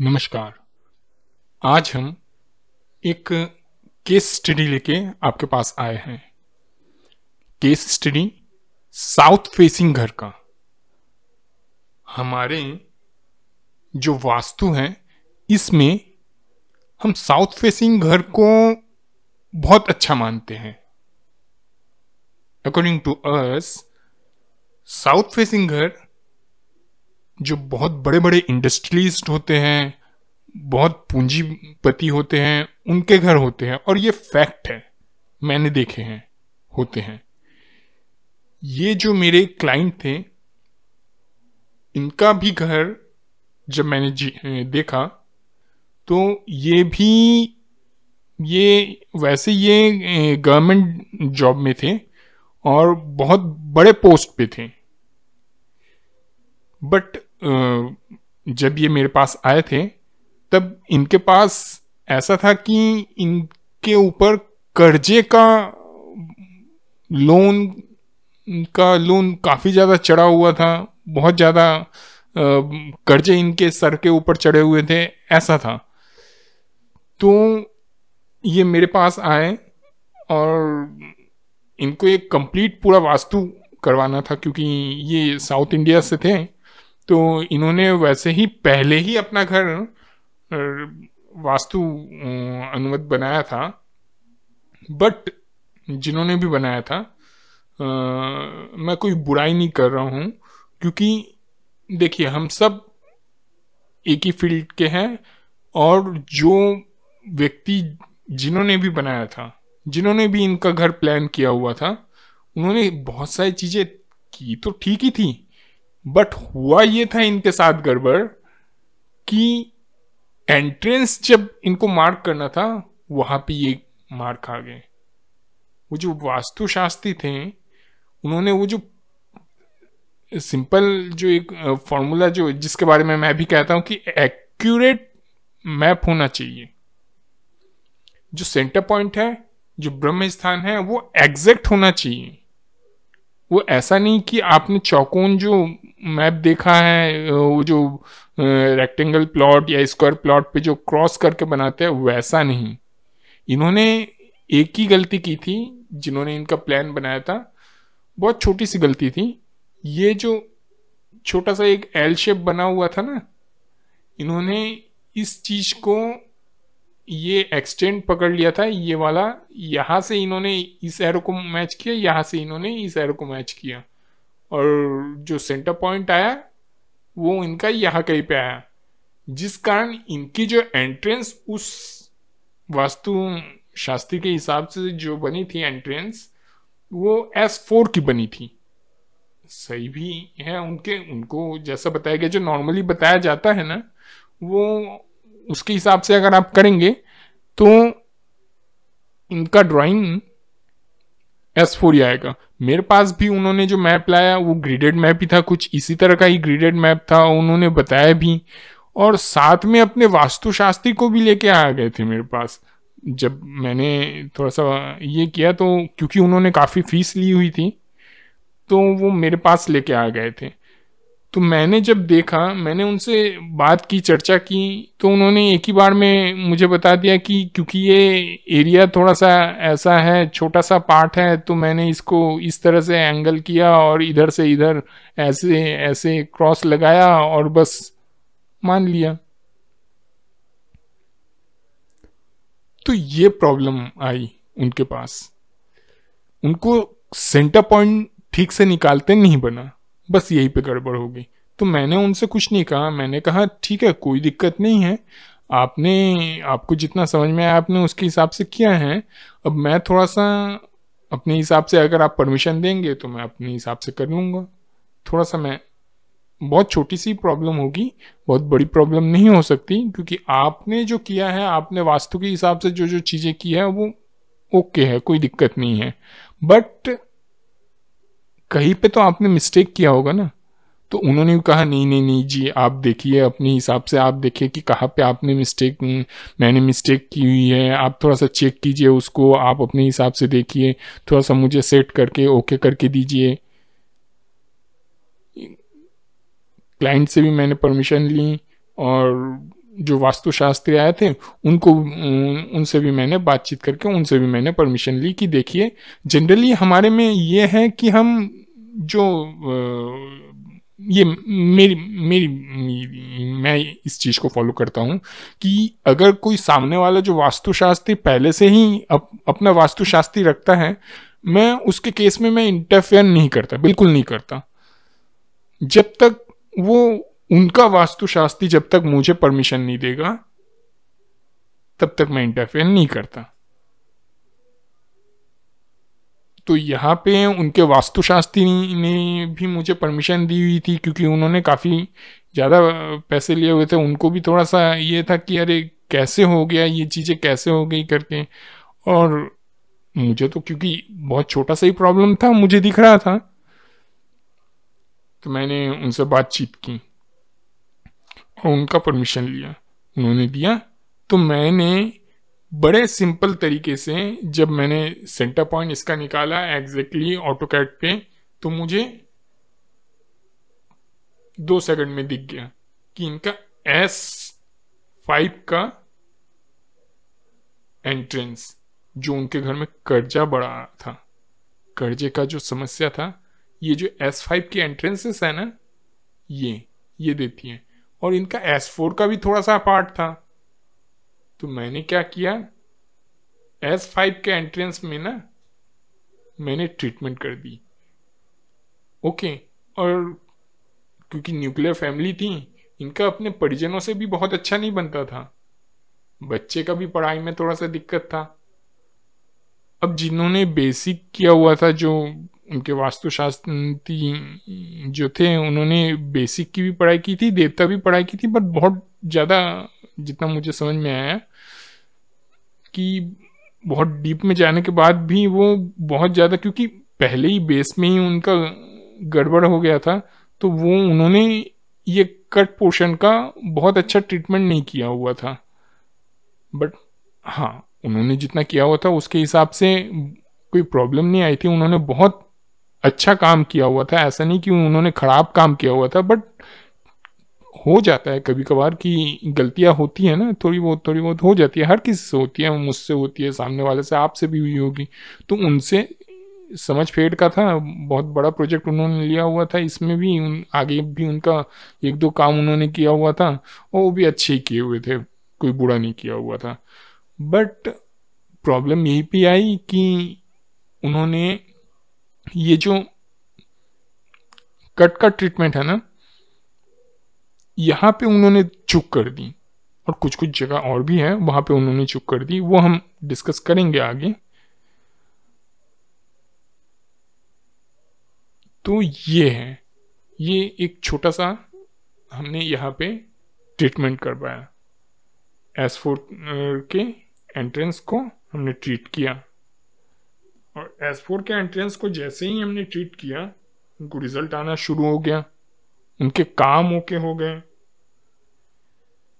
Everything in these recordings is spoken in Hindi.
नमस्कार आज हम एक केस स्टडी लेके आपके पास आए हैं केस स्टडी साउथ फेसिंग घर का हमारे जो वास्तु है इसमें हम साउथ फेसिंग घर को बहुत अच्छा मानते हैं according to us south facing घर जो बहुत बड़े बड़े इंडस्ट्रीस्ट होते हैं बहुत पूंजीपति होते हैं उनके घर होते हैं और ये फैक्ट है मैंने देखे हैं होते हैं ये जो मेरे क्लाइंट थे इनका भी घर जब मैंने देखा तो ये भी ये वैसे ये गवर्नमेंट जॉब में थे और बहुत बड़े पोस्ट पे थे बट जब ये मेरे पास आए थे तब इनके पास ऐसा था कि इनके ऊपर कर्जे का लोन का लोन काफ़ी ज़्यादा चढ़ा हुआ था बहुत ज़्यादा कर्जे इनके सर के ऊपर चढ़े हुए थे ऐसा था तो ये मेरे पास आए और इनको एक कंप्लीट पूरा वास्तु करवाना था क्योंकि ये साउथ इंडिया से थे तो इन्होंने वैसे ही पहले ही अपना घर वास्तु अनुमत बनाया था बट जिन्होंने भी बनाया था आ, मैं कोई बुराई नहीं कर रहा हूँ क्योंकि देखिए हम सब एक ही फील्ड के हैं और जो व्यक्ति जिन्होंने भी बनाया था जिन्होंने भी इनका घर प्लान किया हुआ था उन्होंने बहुत सारी चीज़ें की तो ठीक ही थी बट हुआ ये था इनके साथ गड़बड़ कि एंट्रेंस जब इनको मार्क करना था वहां पे ये मार्क आ गए वो जो वास्तुशास्त्री थे उन्होंने वो जो सिंपल जो एक फॉर्मूला जो जिसके बारे में मैं भी कहता हूं कि एक्यूरेट मैप होना चाहिए जो सेंटर पॉइंट है जो ब्रह्म स्थान है वो एग्जैक्ट होना चाहिए वो ऐसा नहीं कि आपने चौकोन जो मैप देखा है वो जो रेक्टेंगल प्लॉट या स्क्वायर प्लॉट पे जो क्रॉस करके बनाते हैं वैसा नहीं इन्होंने एक ही गलती की थी जिन्होंने इनका प्लान बनाया था बहुत छोटी सी गलती थी ये जो छोटा सा एक एल शेप बना हुआ था ना इन्होंने इस चीज को ये एक्सटेंड पकड़ लिया था ये वाला यहाँ से इन्होंने इस एरो को मैच किया यहाँ से इन्होंने इस एरो को मैच किया और जो सेंटर पॉइंट आया वो इनका यहाँ कहीं पे आया जिस कारण इनकी जो एंट्रेंस उस वास्तु शास्त्री के हिसाब से जो बनी थी एंट्रेंस वो एस फोर की बनी थी सही भी है उनके उनको जैसा बताया गया जो नॉर्मली बताया जाता है ना वो उसके हिसाब से अगर आप करेंगे तो इनका ड्राइंग एस फोर ही आएगा मेरे पास भी उन्होंने जो मैप लाया वो ग्रीडेड मैप ही था कुछ इसी तरह का ही ग्रीडेड मैप था उन्होंने बताया भी और साथ में अपने वास्तुशास्त्री को भी लेके आ गए थे मेरे पास जब मैंने थोड़ा सा ये किया तो क्योंकि उन्होंने काफ़ी फीस ली हुई थी तो वो मेरे पास लेके आ गए थे तो मैंने जब देखा मैंने उनसे बात की चर्चा की तो उन्होंने एक ही बार में मुझे बता दिया कि क्योंकि ये एरिया थोड़ा सा ऐसा है छोटा सा पार्ट है तो मैंने इसको इस तरह से एंगल किया और इधर से इधर ऐसे ऐसे क्रॉस लगाया और बस मान लिया तो ये प्रॉब्लम आई उनके पास उनको सेंटर पॉइंट ठीक से निकालते नहीं बना बस यही पे गड़बड़ हो गई तो मैंने उनसे कुछ नहीं कहा मैंने कहा ठीक है कोई दिक्कत नहीं है आपने आपको जितना समझ में आया आपने उसके हिसाब से किया है अब मैं थोड़ा सा अपने हिसाब से अगर आप परमिशन देंगे तो मैं अपने हिसाब से कर लूँगा थोड़ा सा मैं बहुत छोटी सी प्रॉब्लम होगी बहुत बड़ी प्रॉब्लम नहीं हो सकती क्योंकि आपने जो किया है आपने वास्तु के हिसाब से जो जो चीज़ें की है वो ओके है कोई दिक्कत नहीं है बट कहीं पे तो आपने मिस्टेक किया होगा ना तो उन्होंने भी कहा नहीं नहीं नहीं जी आप देखिए अपने हिसाब से आप देखिए कि कहाँ पे आपने मिस्टेक मैंने मिस्टेक की हुई है आप थोड़ा सा चेक कीजिए उसको आप अपने हिसाब से देखिए थोड़ा सा मुझे सेट करके ओके करके दीजिए क्लाइंट से भी मैंने परमिशन ली और जो वास्तुशास्त्री आए थे उनको उनसे भी मैंने बातचीत करके उनसे भी मैंने परमिशन ली कि देखिए जनरली हमारे में ये है कि हम जो ये मेरी मेरी मैं इस चीज़ को फॉलो करता हूँ कि अगर कोई सामने वाला जो वास्तुशास्त्री पहले से ही अप, अपना वास्तुशास्त्री रखता है मैं उसके केस में मैं इंटरफेयर नहीं करता बिल्कुल नहीं करता जब तक वो उनका वास्तुशास्त्री जब तक मुझे परमिशन नहीं देगा तब तक मैं इंटरफेयर नहीं करता तो यहां पे उनके वास्तुशास्त्री ने भी मुझे परमिशन दी हुई थी क्योंकि उन्होंने काफ़ी ज़्यादा पैसे लिए हुए थे उनको भी थोड़ा सा ये था कि अरे कैसे हो गया ये चीज़ें कैसे हो गई करके और मुझे तो क्योंकि बहुत छोटा सा ही प्रॉब्लम था मुझे दिख रहा था तो मैंने उनसे बातचीत की उनका परमिशन लिया उन्होंने दिया तो मैंने बड़े सिंपल तरीके से जब मैंने सेंटर पॉइंट इसका निकाला एग्जैक्टली ऑटो कैट पे तो मुझे दो सेकंड में दिख गया कि इनका एस फाइव का एंट्रेंस जो उनके घर में कर्जा बढ़ा था कर्जे का जो समस्या था ये जो एस फाइव की एंट्रेंसेस है ना ये ये देती है और इनका एस फोर का भी थोड़ा सा पार्ट था तो मैंने क्या किया एस फाइव के एंट्रेंस में ना मैंने ट्रीटमेंट कर दी ओके और क्योंकि न्यूक्लियर फैमिली थी इनका अपने परिजनों से भी बहुत अच्छा नहीं बनता था बच्चे का भी पढ़ाई में थोड़ा सा दिक्कत था अब जिन्होंने बेसिक किया हुआ था जो उनके वास्तुशास्त्र जो थे उन्होंने बेसिक की भी पढ़ाई की थी देवता भी पढ़ाई की थी बट बहुत ज़्यादा जितना मुझे समझ में आया कि बहुत डीप में जाने के बाद भी वो बहुत ज़्यादा क्योंकि पहले ही बेस में ही उनका गड़बड़ हो गया था तो वो उन्होंने ये कट पोर्शन का बहुत अच्छा ट्रीटमेंट नहीं किया हुआ था बट हाँ उन्होंने जितना किया हुआ था उसके हिसाब से कोई प्रॉब्लम नहीं आई थी उन्होंने बहुत अच्छा काम किया हुआ था ऐसा नहीं कि उन्होंने खराब काम किया हुआ था बट हो जाता है कभी कभार कि गलतियां होती है ना थोड़ी बहुत थोड़ी बहुत हो जाती है हर किसी से होती है मुझसे होती है सामने वाले से आपसे भी हुई होगी तो उनसे समझ फेड का था बहुत बड़ा प्रोजेक्ट उन्होंने लिया हुआ था इसमें भी उन, आगे भी उनका एक दो काम उन्होंने किया हुआ था और वो भी अच्छे ही किए हुए थे कोई बुरा नहीं किया हुआ था बट प्रॉब्लम यही पे आई कि उन्होंने ये जो कट का ट्रीटमेंट है ना यहाँ पे उन्होंने चुक कर दी और कुछ कुछ जगह और भी है वहाँ पे उन्होंने चुक कर दी वो हम डिस्कस करेंगे आगे तो ये है ये एक छोटा सा हमने यहाँ पे ट्रीटमेंट करवाया एस फोर के एंट्रेंस को हमने ट्रीट किया एस फोर के एंट्रेंस को जैसे ही हमने ट्रीट किया उनको रिजल्ट आना शुरू हो गया उनके काम ओके हो गए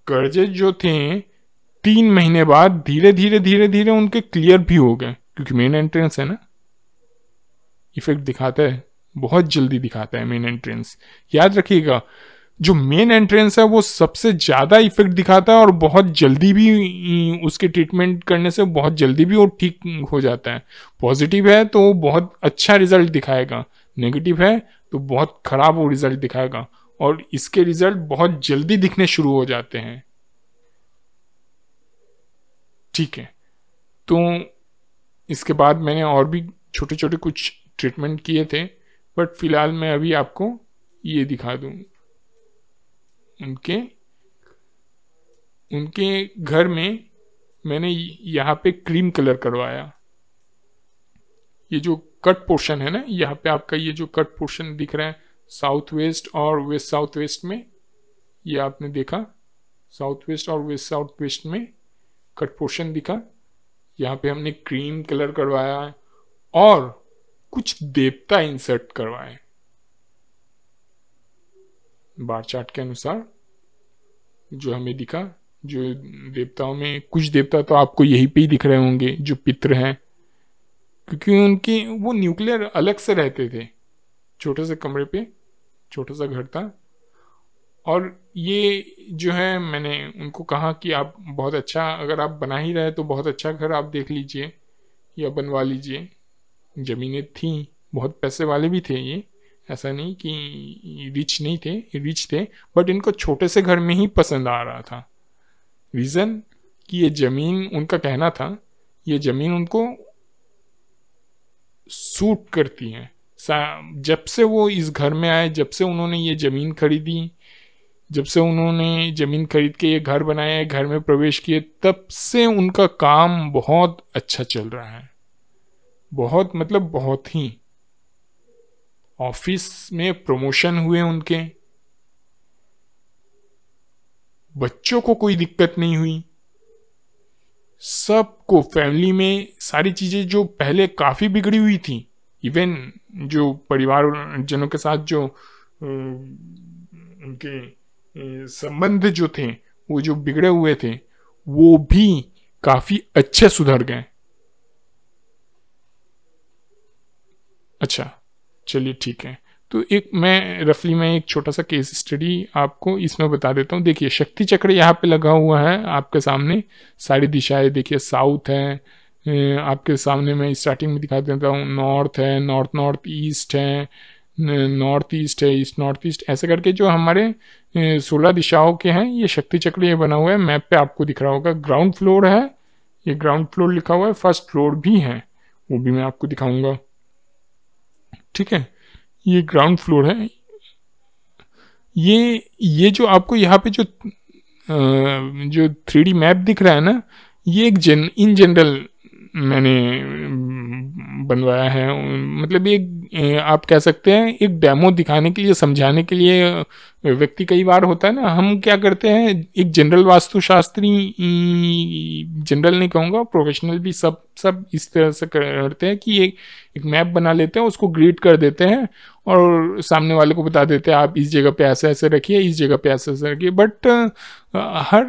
कर्जे जो थे तीन महीने बाद धीरे धीरे धीरे धीरे उनके क्लियर भी हो गए क्योंकि मेन एंट्रेंस है ना इफेक्ट दिखाता है बहुत जल्दी दिखाता है मेन एंट्रेंस याद रखिएगा जो मेन एंट्रेंस है वो सबसे ज़्यादा इफेक्ट दिखाता है और बहुत जल्दी भी उसके ट्रीटमेंट करने से बहुत जल्दी भी वो ठीक हो जाता है पॉजिटिव है तो वो बहुत अच्छा रिजल्ट दिखाएगा नेगेटिव है तो बहुत ख़राब वो रिजल्ट दिखाएगा और इसके रिजल्ट बहुत जल्दी दिखने शुरू हो जाते हैं ठीक है तो इसके बाद मैंने और भी छोटे छोटे कुछ ट्रीटमेंट किए थे बट फिलहाल मैं अभी आपको ये दिखा दूँ उनके उनके घर में मैंने यहाँ पे क्रीम कलर करवाया ये जो कट पोर्शन है ना यहाँ पे आपका ये जो कट पोर्शन दिख रहा है साउथ वेस्ट और वेस्ट साउथ वेस्ट में ये आपने देखा साउथ वेस्ट और वेस्ट साउथ वेस्ट में कट पोर्शन दिखा यहाँ पे हमने क्रीम कलर करवाया और कुछ देवता इंसर्ट करवाए बार चार्ट के अनुसार जो हमें दिखा जो देवताओं में कुछ देवता तो आपको यहीं पे ही दिख रहे होंगे जो पित्र हैं क्योंकि उनके वो न्यूक्लियर अलग से रहते थे छोटे से कमरे पे छोटा सा घर था और ये जो है मैंने उनको कहा कि आप बहुत अच्छा अगर आप बना ही रहे तो बहुत अच्छा घर आप देख लीजिए या बनवा लीजिए ज़मीनें थी बहुत पैसे वाले भी थे ये ऐसा नहीं कि रिच नहीं थे रिच थे बट इनको छोटे से घर में ही पसंद आ रहा था रीज़न कि ये ज़मीन उनका कहना था ये ज़मीन उनको सूट करती है जब से वो इस घर में आए जब से उन्होंने ये ज़मीन खरीदी जब से उन्होंने ज़मीन खरीद के ये घर बनाया घर में प्रवेश किए तब से उनका काम बहुत अच्छा चल रहा है बहुत मतलब बहुत ही ऑफिस में प्रमोशन हुए उनके बच्चों को कोई दिक्कत नहीं हुई सबको फैमिली में सारी चीज़ें जो पहले काफ़ी बिगड़ी हुई थी इवन जो परिवार जनों के साथ जो उनके संबंध जो थे वो जो बिगड़े हुए थे वो भी काफ़ी अच्छे सुधर गए अच्छा चलिए ठीक है तो एक मैं रफली मैं एक छोटा सा केस स्टडी आपको इसमें बता देता हूँ देखिए शक्ति चक्र यहाँ पे लगा हुआ है आपके सामने सारी दिशाएं देखिए साउथ है आपके सामने मैं स्टार्टिंग में दिखा देता हूँ नॉर्थ है नॉर्थ नॉर्थ ईस्ट है नॉर्थ ईस्ट है ईस्ट नॉर्थ ईस्ट ऐसे करके जो हमारे सोलह दिशाओं के हैं ये शक्ति चक्र ये बना हुआ है मैप पे आपको दिख रहा होगा ग्राउंड फ्लोर है ये ग्राउंड फ्लोर लिखा हुआ है फर्स्ट फ्लोर भी है वो भी मैं आपको दिखाऊंगा ठीक है ये ग्राउंड फ्लोर है ये ये जो आपको यहाँ पे जो जो थ्री मैप दिख रहा है ना ये एक जन इन जनरल मैंने बनवाया है मतलब एक आप कह सकते हैं एक डेमो दिखाने के लिए समझाने के लिए व्यक्ति कई बार होता है ना हम क्या करते हैं एक जनरल वास्तुशास्त्री जनरल नहीं कहूँगा प्रोफेशनल भी सब सब इस तरह से करते हैं कि एक एक मैप बना लेते हैं उसको ग्रीड कर देते हैं और सामने वाले को बता देते हैं आप इस जगह पे ऐसे ऐसे रखिए इस जगह पे ऐसे ऐसे रखिए बट हर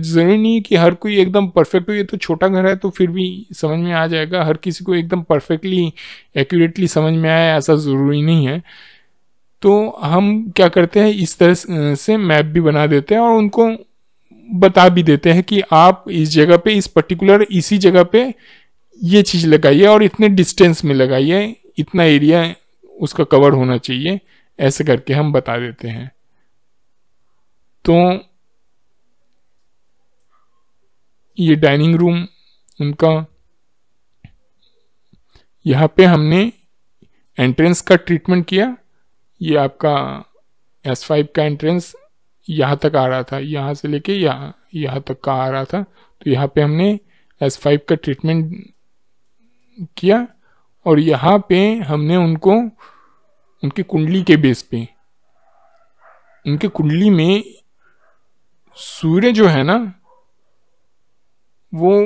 जरूरी नहीं कि हर कोई एकदम परफेक्ट हो ये तो छोटा घर है तो फिर भी समझ में आ जाएगा हर किसी को एकदम परफेक्टली एक्यूरेटली समझ में आए ऐसा ज़रूरी नहीं है तो हम क्या करते हैं इस तरह से मैप भी बना देते हैं और उनको बता भी देते हैं कि आप इस जगह पे इस पर्टिकुलर इसी जगह पे ये चीज़ लगाइए और इतने डिस्टेंस में लगाइए इतना एरिया उसका कवर होना चाहिए ऐसे करके हम बता देते हैं तो ये डाइनिंग रूम उनका यहाँ पे हमने एंट्रेंस का ट्रीटमेंट किया ये आपका एस फाइव का एंट्रेंस यहाँ तक आ रहा था यहाँ से लेके यहाँ यहाँ तक का आ रहा था तो यहाँ पे हमने एस फाइव का ट्रीटमेंट किया और यहाँ पे हमने उनको उनकी कुंडली के बेस पे उनकी कुंडली में सूर्य जो है ना वो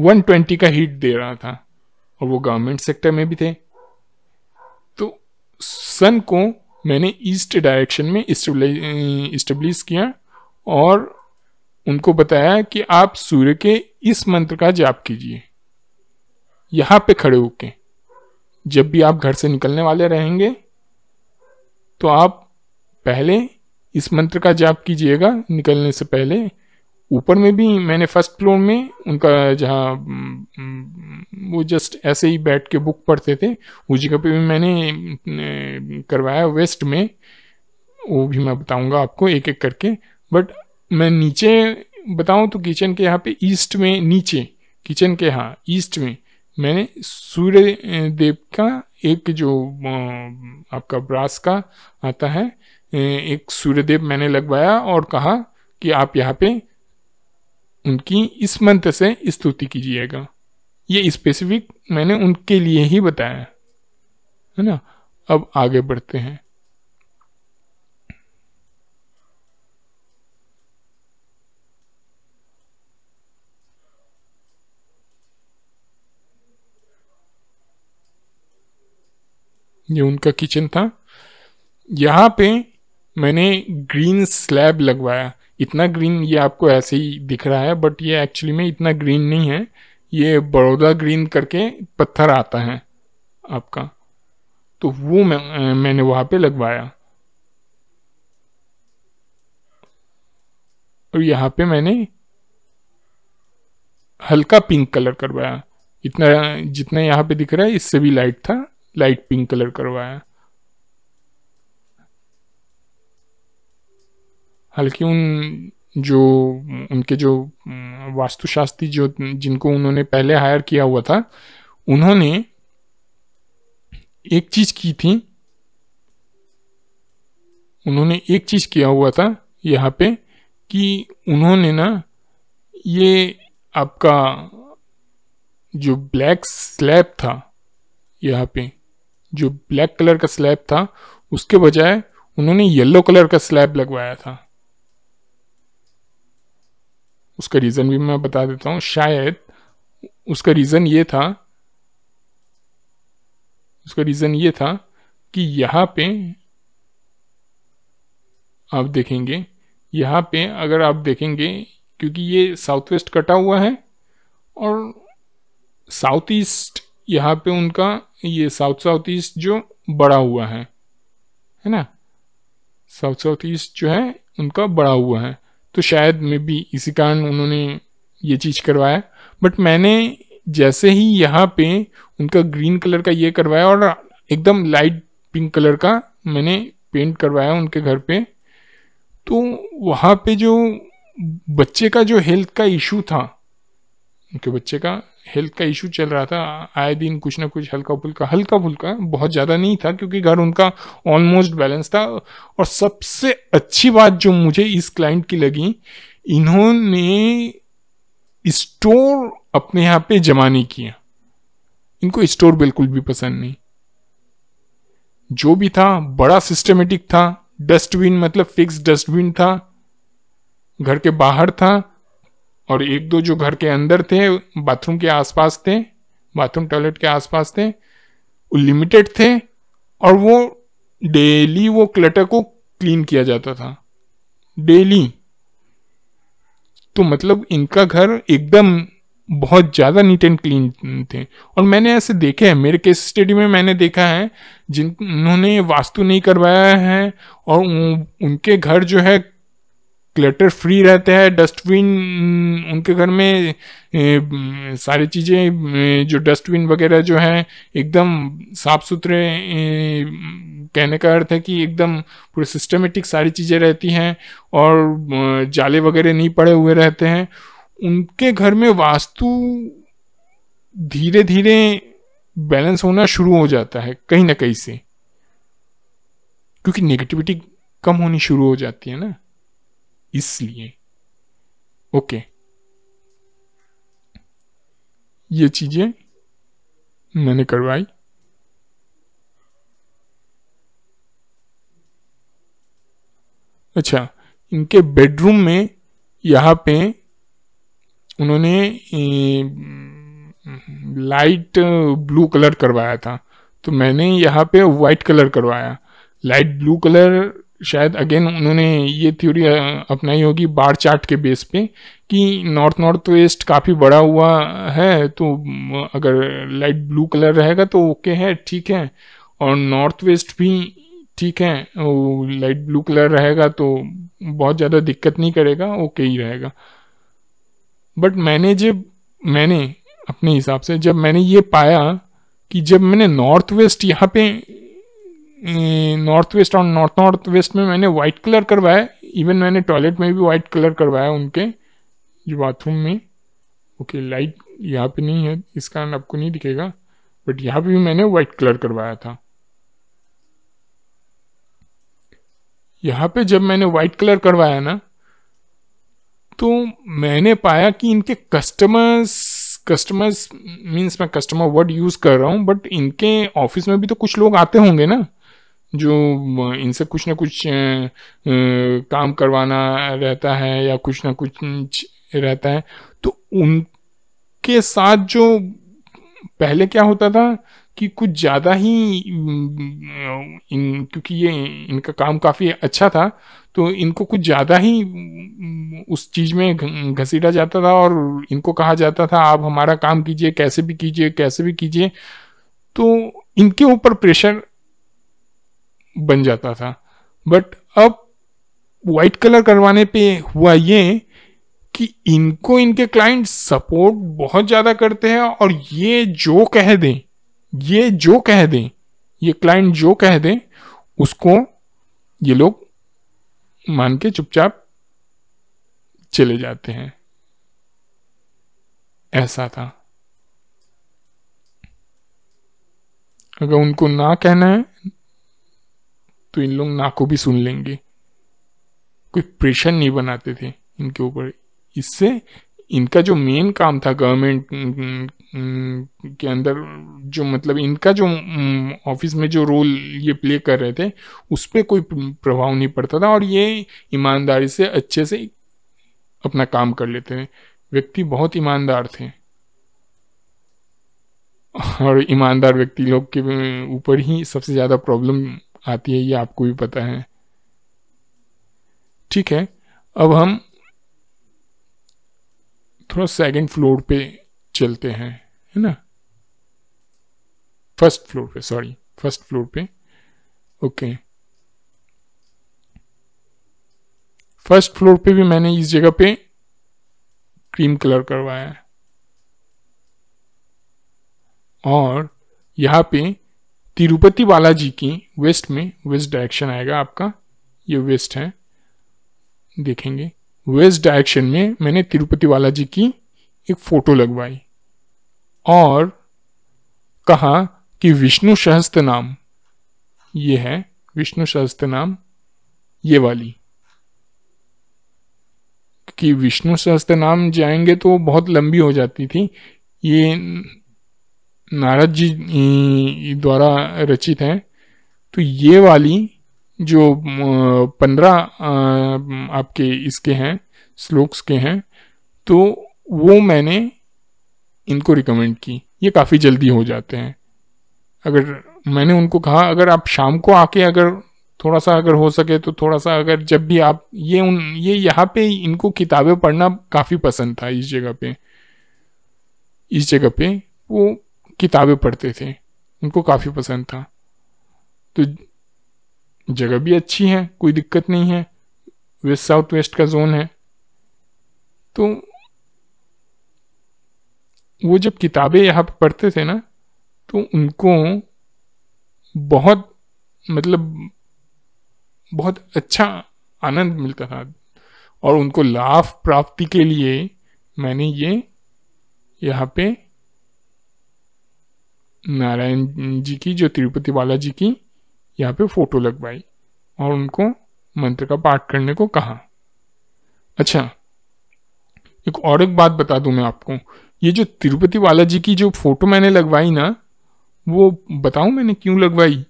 120 का हीट दे रहा था और वो गवर्नमेंट सेक्टर में भी थे सन को मैंने ईस्ट डायरेक्शन में इस्टेब्लिश अं, किया और उनको बताया कि आप सूर्य के इस मंत्र का जाप कीजिए यहाँ पे खड़े होके जब भी आप घर से निकलने वाले रहेंगे तो आप पहले इस मंत्र का जाप कीजिएगा निकलने से पहले ऊपर में भी मैंने फर्स्ट फ्लोर में उनका जहाँ वो जस्ट ऐसे ही बैठ के बुक पढ़ते थे उस जगह पे भी मैंने करवाया वेस्ट में वो भी मैं बताऊंगा आपको एक एक करके बट मैं नीचे बताऊं तो किचन के यहाँ पे ईस्ट में नीचे किचन के यहाँ ईस्ट में मैंने सूर्य देव का एक जो आपका ब्रास का आता है एक सूर्यदेव मैंने लगवाया और कहा कि आप यहाँ पे उनकी इस मंत्र से स्तुति कीजिएगा ये स्पेसिफिक मैंने उनके लिए ही बताया है ना अब आगे बढ़ते हैं ये उनका किचन था यहां पे मैंने ग्रीन स्लैब लगवाया इतना ग्रीन ये आपको ऐसे ही दिख रहा है बट ये एक्चुअली में इतना ग्रीन नहीं है ये बड़ौदा ग्रीन करके पत्थर आता है आपका तो वो मैं, मैंने वहाँ पे लगवाया और यहाँ पे मैंने हल्का पिंक कलर करवाया इतना जितना यहाँ पे दिख रहा है इससे भी लाइट था लाइट पिंक कलर करवाया हल्कि उन जो उनके जो वास्तुशास्त्री जो जिनको उन्होंने पहले हायर किया हुआ था उन्होंने एक चीज की थी उन्होंने एक चीज किया हुआ था यहाँ पे कि उन्होंने ना ये आपका जो ब्लैक स्लैब था यहाँ पे जो ब्लैक कलर का स्लैब था उसके बजाय उन्होंने येलो कलर का स्लैब लगवाया था उसका रीज़न भी मैं बता देता हूँ शायद उसका रीज़न ये था उसका रीज़न ये था कि यहाँ पे आप देखेंगे यहाँ पे अगर आप देखेंगे क्योंकि ये साउथ वेस्ट कटा हुआ है और साउथ ईस्ट यहाँ पे उनका ये साउथ साउथ ईस्ट जो बड़ा हुआ है है ना साउथ साउथ ईस्ट जो है उनका बड़ा हुआ है तो शायद मे बी इसी कारण उन्होंने ये चीज़ करवाया बट मैंने जैसे ही यहाँ पे उनका ग्रीन कलर का ये करवाया और एकदम लाइट पिंक कलर का मैंने पेंट करवाया उनके घर पे तो वहाँ पे जो बच्चे का जो हेल्थ का इशू था उनके बच्चे का हेल्थ का इशू चल रहा था आए दिन कुछ ना कुछ हल्का फुल्का हल्का फुल्का बहुत ज़्यादा नहीं था क्योंकि घर उनका ऑलमोस्ट बैलेंस था और सबसे अच्छी बात जो मुझे इस क्लाइंट की लगी इन्होंने स्टोर अपने यहाँ पे जमा नहीं किया इनको स्टोर बिल्कुल भी पसंद नहीं जो भी था बड़ा सिस्टमेटिक था डस्टबिन मतलब फिक्स डस्टबिन था घर के बाहर था और एक दो जो घर के अंदर थे बाथरूम के आसपास थे बाथरूम टॉयलेट के आसपास थे वो लिमिटेड थे और वो डेली वो क्लटर को क्लीन किया जाता था डेली तो मतलब इनका घर एकदम बहुत ज़्यादा नीट एंड क्लीन थे और मैंने ऐसे देखे हैं मेरे केस स्टडी में मैंने देखा है जिन्होंने वास्तु नहीं करवाया है और उनके घर जो है क्लटर फ्री रहते हैं डस्टबिन उनके घर में सारी चीज़ें जो डस्टबिन वगैरह जो हैं एकदम साफ सुथरे कहने का अर्थ है कि एकदम पूरे सिस्टमेटिक सारी चीज़ें रहती हैं और जाले वगैरह नहीं पड़े हुए रहते हैं उनके घर में वास्तु धीरे धीरे बैलेंस होना शुरू हो जाता है कहीं ना कहीं से क्योंकि नेगेटिविटी कम होनी शुरू हो जाती है ना इसलिए ओके ये चीजें मैंने करवाई अच्छा इनके बेडरूम में यहां पे उन्होंने लाइट ब्लू कलर करवाया था तो मैंने यहाँ पे वाइट कलर करवाया लाइट ब्लू कलर शायद अगेन उन्होंने ये थ्योरी अपनाई होगी बार चार्ट के बेस पे कि नॉर्थ नॉर्थ वेस्ट काफ़ी बड़ा हुआ है तो अगर लाइट ब्लू कलर रहेगा तो ओके है ठीक है और नॉर्थ वेस्ट भी ठीक है वो लाइट ब्लू कलर रहेगा तो बहुत ज़्यादा दिक्कत नहीं करेगा ओके ही रहेगा बट मैंने जब मैंने अपने हिसाब से जब मैंने ये पाया कि जब मैंने नॉर्थ वेस्ट यहाँ पे नॉर्थ वेस्ट और नॉर्थ नॉर्थ वेस्ट में मैंने वाइट कलर करवाया इवन मैंने टॉयलेट में भी वाइट कलर करवाया उनके जो बाथरूम में ओके लाइट यहाँ पे नहीं है इस कारण आपको नहीं दिखेगा बट यहाँ पे भी मैंने वाइट कलर करवाया था यहाँ पे जब मैंने वाइट कलर करवाया ना तो मैंने पाया कि इनके कस्टमर्स कस्टमर्स मीन्स मैं कस्टमर वर्ड यूज़ कर रहा हूँ बट इनके ऑफिस में भी तो कुछ लोग आते होंगे ना जो इनसे कुछ ना कुछ काम करवाना रहता है या कुछ ना कुछ रहता है तो उनके साथ जो पहले क्या होता था कि कुछ ज़्यादा ही इन क्योंकि ये इनका काम काफ़ी अच्छा था तो इनको कुछ ज़्यादा ही उस चीज़ में घसीटा जाता था और इनको कहा जाता था आप हमारा काम कीजिए कैसे भी कीजिए कैसे भी कीजिए तो इनके ऊपर प्रेशर बन जाता था बट अब वाइट कलर करवाने पे हुआ ये कि इनको इनके क्लाइंट सपोर्ट बहुत ज़्यादा करते हैं और ये जो कह दें ये जो कह दें ये क्लाइंट जो कह दें उसको ये लोग मान के चुपचाप चले जाते हैं ऐसा था अगर उनको ना कहना है तो इन लोग ना को भी सुन लेंगे कोई प्रेशर नहीं बनाते थे इनके ऊपर इससे इनका जो मेन काम था गवर्नमेंट के अंदर जो मतलब इनका जो ऑफिस में जो रोल ये प्ले कर रहे थे उस पर कोई प्रभाव नहीं पड़ता था और ये ईमानदारी से अच्छे से अपना काम कर लेते थे व्यक्ति बहुत ईमानदार थे और ईमानदार व्यक्ति लोग के ऊपर ही सबसे ज़्यादा प्रॉब्लम आती है ये आपको भी पता है ठीक है अब हम थोड़ा सेकंड फ्लोर पे चलते हैं है ना फर्स्ट फ्लोर पे सॉरी फर्स्ट फ्लोर पे ओके फर्स्ट फ्लोर पे भी मैंने इस जगह पे क्रीम कलर करवाया और यहाँ पे तिरुपति बालाजी की वेस्ट में वेस्ट डायरेक्शन आएगा आपका ये वेस्ट है देखेंगे वेस्ट डायरेक्शन में मैंने तिरुपति बालाजी की एक फोटो लगवाई और कहा कि विष्णु सहस्त्र नाम ये है विष्णु सहस्त्र नाम ये वाली कि विष्णु सहस्त्र नाम जाएंगे तो बहुत लंबी हो जाती थी ये नारद जी द्वारा रचित हैं तो ये वाली जो पंद्रह आपके इसके हैं स्लोक्स के हैं तो वो मैंने इनको रिकमेंड की ये काफ़ी जल्दी हो जाते हैं अगर मैंने उनको कहा अगर आप शाम को आके अगर थोड़ा सा अगर हो सके तो थोड़ा सा अगर जब भी आप ये उन ये यहाँ पे इनको किताबें पढ़ना काफ़ी पसंद था इस जगह पे इस जगह पे वो किताबें पढ़ते थे उनको काफ़ी पसंद था तो जगह भी अच्छी है कोई दिक्कत नहीं है वेस्ट साउथ वेस्ट का जोन है तो वो जब किताबें यहाँ पर पढ़ते थे ना तो उनको बहुत मतलब बहुत अच्छा आनंद मिलता था और उनको लाभ प्राप्ति के लिए मैंने ये यहाँ पे नारायण जी की जो तिरुपति बालाजी की यहाँ पे फोटो लगवाई और उनको मंत्र का पाठ करने को कहा अच्छा एक और एक बात बता दूं मैं आपको ये जो तिरुपति बालाजी की जो फोटो मैंने लगवाई ना वो बताऊं मैंने क्यों लगवाई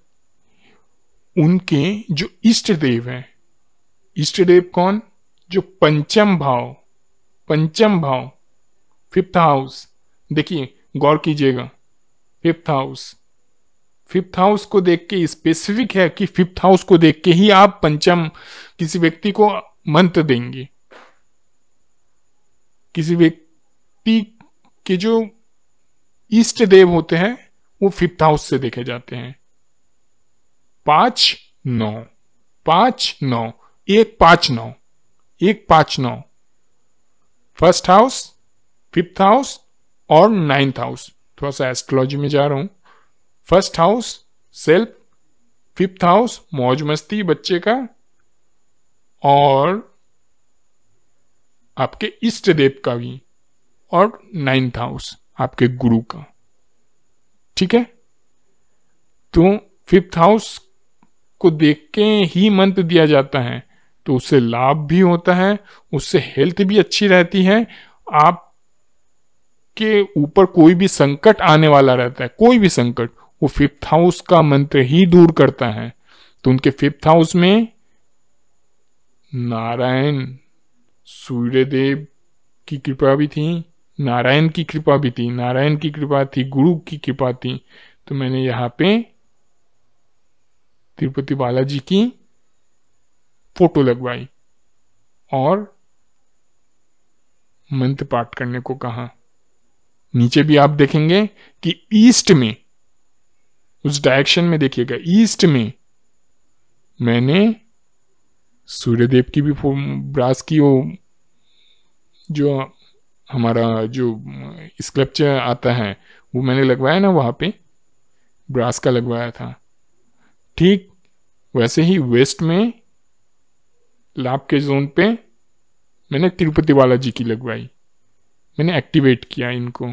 उनके जो इष्ट देव हैं इष्ट देव कौन जो पंचम भाव पंचम भाव फिफ्थ हाउस देखिए गौर कीजिएगा फिफ्थ हाउस फिफ्थ हाउस को देख के स्पेसिफिक है कि फिफ्थ हाउस को देख के ही आप पंचम किसी व्यक्ति को मंत्र देंगे किसी व्यक्ति के जो इष्ट देव होते हैं वो फिफ्थ हाउस से देखे जाते हैं पांच नौ पांच नौ एक पांच नौ एक पांच नौ फर्स्ट हाउस फिफ्थ हाउस और नाइन्थ हाउस थोड़ा सा एस्ट्रोलॉजी में जा रहा हूँ first house self fifth house मौज मस्ती बच्चे का और आपके इष्ट देव का भी और नाइन्थ हाउस आपके गुरु का ठीक है तो फिफ्थ हाउस को देख के ही मंत्र दिया जाता है तो उससे लाभ भी होता है उससे हेल्थ भी अच्छी रहती है आप के ऊपर कोई भी संकट आने वाला रहता है कोई भी संकट वो फिफ्थ हाउस का मंत्र ही दूर करता है तो उनके फिफ्थ हाउस में नारायण सूर्यदेव की कृपा भी थी नारायण की कृपा भी थी नारायण की कृपा थी गुरु की कृपा थी तो मैंने यहां पे तिरुपति बालाजी की फोटो लगवाई और मंत्र पाठ करने को कहा नीचे भी आप देखेंगे कि ईस्ट में उस डायरेक्शन में देखिएगा ईस्ट में मैंने सूर्यदेव की भी ब्रास की वो जो हमारा जो स्क्रप्चर आता है वो मैंने लगवाया ना वहां पे ब्रास का लगवाया था ठीक वैसे ही वेस्ट में लाभ के जोन पे मैंने तिरुपति बालाजी की लगवाई मैंने एक्टिवेट किया इनको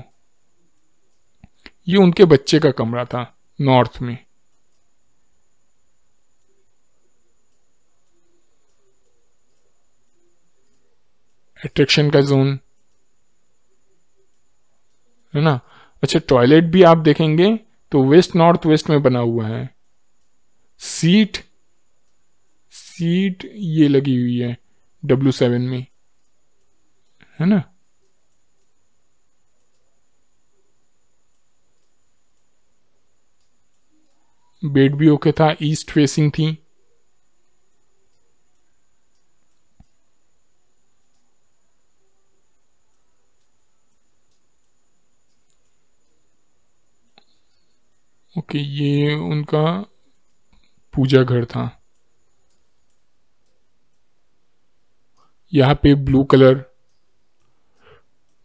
ये उनके बच्चे का कमरा था नॉर्थ में अट्रैक्शन का जोन है ना अच्छा टॉयलेट भी आप देखेंगे तो वेस्ट नॉर्थ वेस्ट में बना हुआ है सीट सीट ये लगी हुई है डब्ल्यू सेवन में है ना बेड भी ओके था ईस्ट फेसिंग थी ओके ये उनका पूजा घर था यहाँ पे ब्लू कलर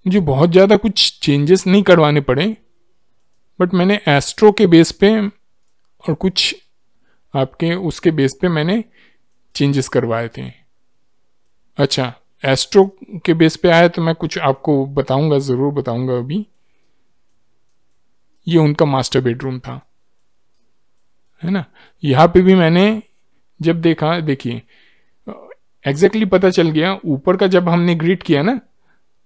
मुझे बहुत ज़्यादा कुछ चेंजेस नहीं करवाने पड़े बट मैंने एस्ट्रो के बेस पे और कुछ आपके उसके बेस पे मैंने चेंजेस करवाए थे अच्छा एस्ट्रो के बेस पे आया तो मैं कुछ आपको बताऊंगा ज़रूर बताऊंगा अभी ये उनका मास्टर बेडरूम था है ना यहाँ पे भी मैंने जब देखा देखिए एग्जैक्टली पता चल गया ऊपर का जब हमने ग्रीट किया ना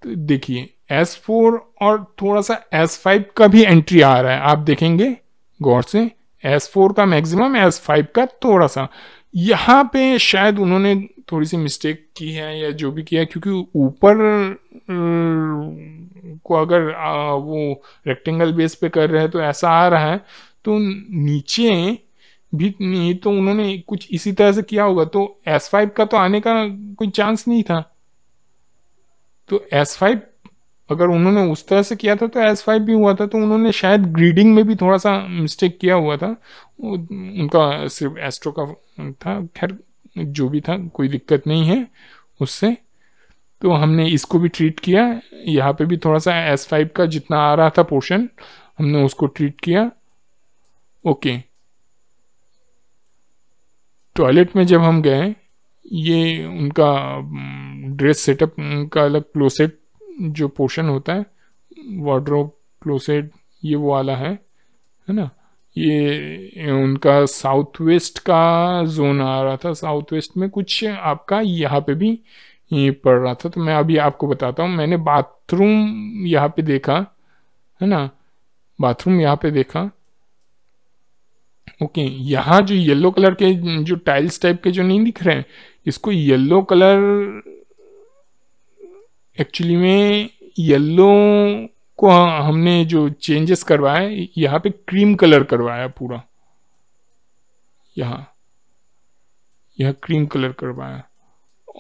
तो देखिए S4 और थोड़ा सा S5 का भी एंट्री आ रहा है आप देखेंगे गौर से एस फोर का मैक्सिमम एस फाइव का थोड़ा सा यहाँ पे शायद उन्होंने थोड़ी सी मिस्टेक की है या जो भी किया क्योंकि ऊपर को अगर आ, वो रेक्टेंगल बेस पे कर रहे हैं तो ऐसा आ रहा है तो नीचे भी नहीं तो उन्होंने कुछ इसी तरह से किया होगा तो एस फाइव का तो आने का कोई चांस नहीं था तो एस फाइव अगर उन्होंने उस तरह से किया था तो एस फाइव भी हुआ था तो उन्होंने शायद ग्रीडिंग में भी थोड़ा सा मिस्टेक किया हुआ था उनका सिर्फ एस्ट्रो का था खैर जो भी था कोई दिक्कत नहीं है उससे तो हमने इसको भी ट्रीट किया यहाँ पे भी थोड़ा सा एस फाइव का जितना आ रहा था पोर्शन हमने उसको ट्रीट किया ओके टॉयलेट में जब हम गए ये उनका ड्रेस mm, सेटअप उनका अलग क्लोसेट जो पोर्शन होता है वार्ड्रोब क्लोसेट ये वो वाला है है ना ये उनका साउथ वेस्ट का जोन आ रहा था साउथ वेस्ट में कुछ आपका यहाँ पे भी ये पड़ रहा था तो मैं अभी आपको बताता हूँ मैंने बाथरूम यहाँ पे देखा है ना बाथरूम यहाँ पे देखा ओके यहाँ जो येलो कलर के जो टाइल्स टाइप के जो नहीं दिख रहे हैं इसको येलो कलर एक्चुअली में येल्लो को हाँ, हमने जो चेंजेस करवाए यहाँ पे क्रीम कलर करवाया पूरा यहाँ यह क्रीम कलर करवाया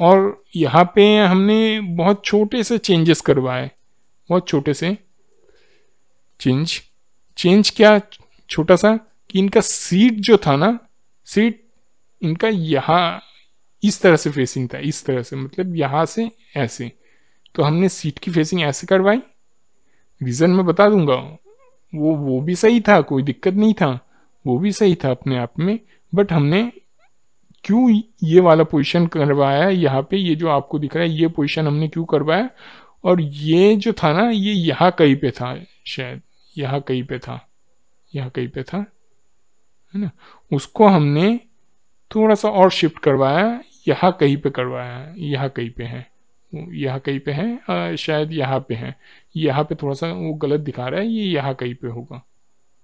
और यहाँ पे हमने बहुत छोटे से चेंजेस करवाए बहुत छोटे से चेंज चेंज क्या छोटा सा कि इनका सीट जो था ना सीट इनका यहाँ इस तरह से फेसिंग था इस तरह से मतलब यहाँ से ऐसे तो हमने सीट की फेसिंग ऐसे करवाई रीज़न मैं बता दूंगा वो वो भी सही था कोई दिक्कत नहीं था वो भी सही था अपने आप में बट हमने क्यों ये वाला पोजीशन करवाया यहाँ पे ये जो आपको दिख रहा है ये पोजीशन हमने क्यों करवाया और ये जो था ना ये यहाँ कहीं पे था शायद यहाँ कहीं पे था यहाँ कहीं पे था है ना उसको हमने थोड़ा सा और शिफ्ट करवाया यहाँ कहीं पे करवाया यहाँ कहीं पे है यहाँ कहीं पे है आ, शायद यहाँ पे है यहाँ पे थोड़ा सा वो गलत दिखा रहा है ये यहाँ कहीं पे होगा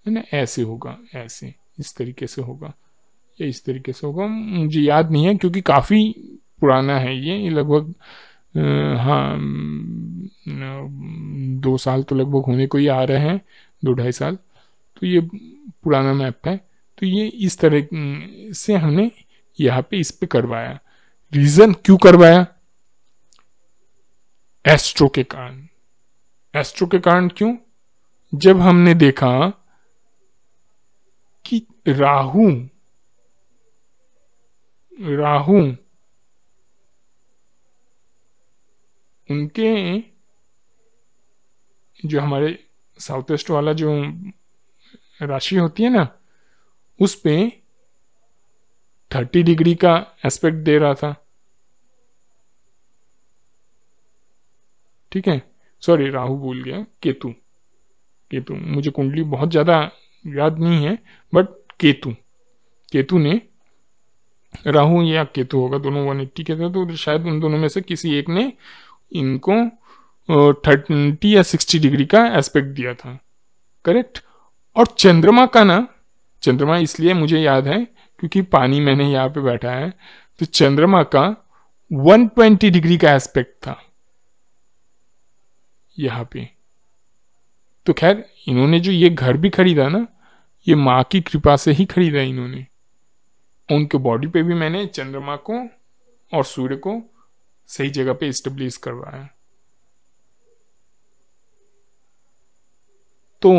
है ना ऐसे होगा ऐसे इस तरीके से होगा ये इस तरीके से होगा मुझे याद नहीं है क्योंकि काफ़ी पुराना है ये लगभग हाँ दो साल तो लगभग होने को ही आ रहे हैं दो ढाई साल तो ये पुराना मैप है तो ये इस तरह से हमने यहाँ पे इस पे करवाया रीज़न क्यों करवाया एस्ट्रो के कारण एस्ट्रो के कारण क्यों जब हमने देखा कि राहु राहु उनके जो हमारे साउथ ईस्ट वाला जो राशि होती है ना उस पे थर्टी डिग्री का एस्पेक्ट दे रहा था ठीक है सॉरी राहु भूल गया केतु केतु मुझे कुंडली बहुत ज़्यादा याद नहीं है बट केतु केतु ने राहु या केतु होगा दोनों वन एट्टी के थे तो शायद उन दोनों में से किसी एक ने इनको थर्टी या सिक्सटी डिग्री का एस्पेक्ट दिया था करेक्ट और चंद्रमा का ना चंद्रमा इसलिए मुझे याद है क्योंकि पानी मैंने यहाँ पे बैठा है तो चंद्रमा का 120 डिग्री का एस्पेक्ट था यहाँ पे तो खैर इन्होंने जो ये घर भी खरीदा ना ये माँ की कृपा से ही खरीदा इन्होंने उनके बॉडी पे भी मैंने चंद्रमा को और सूर्य को सही जगह पे स्टेब्लिश करवाया तो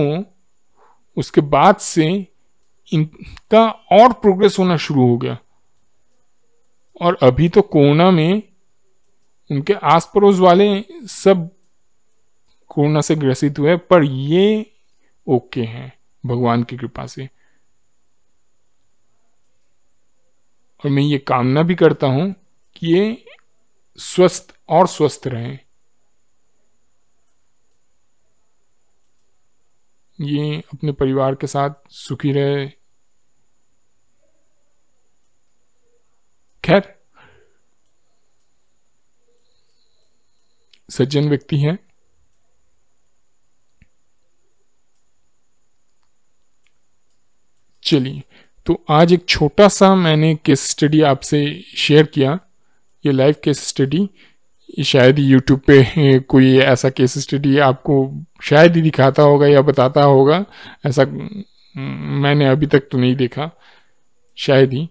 उसके बाद से इनका और प्रोग्रेस होना शुरू हो गया और अभी तो कोरोना में उनके आस पड़ोस वाले सब कोरोना से ग्रसित हुए पर ये ओके हैं भगवान की कृपा से और मैं ये कामना भी करता हूं कि ये स्वस्थ और स्वस्थ रहें ये अपने परिवार के साथ सुखी रहे खैर सज्जन व्यक्ति हैं चलिए तो आज एक छोटा सा मैंने केस स्टडी आपसे शेयर किया ये लाइव केस स्टडी शायद यूट्यूब पे कोई ऐसा केस स्टडी आपको शायद ही दिखाता होगा या बताता होगा ऐसा हम्म, मैंने अभी तक तो नहीं देखा शायद ही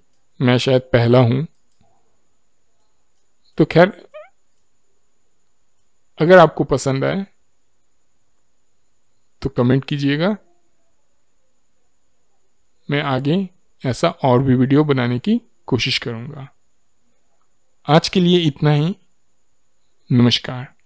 मैं शायद पहला हूँ तो खैर अगर आपको पसंद आए तो कमेंट कीजिएगा मैं आगे ऐसा और भी वीडियो बनाने की कोशिश करूँगा आज के लिए इतना ही नमस्कार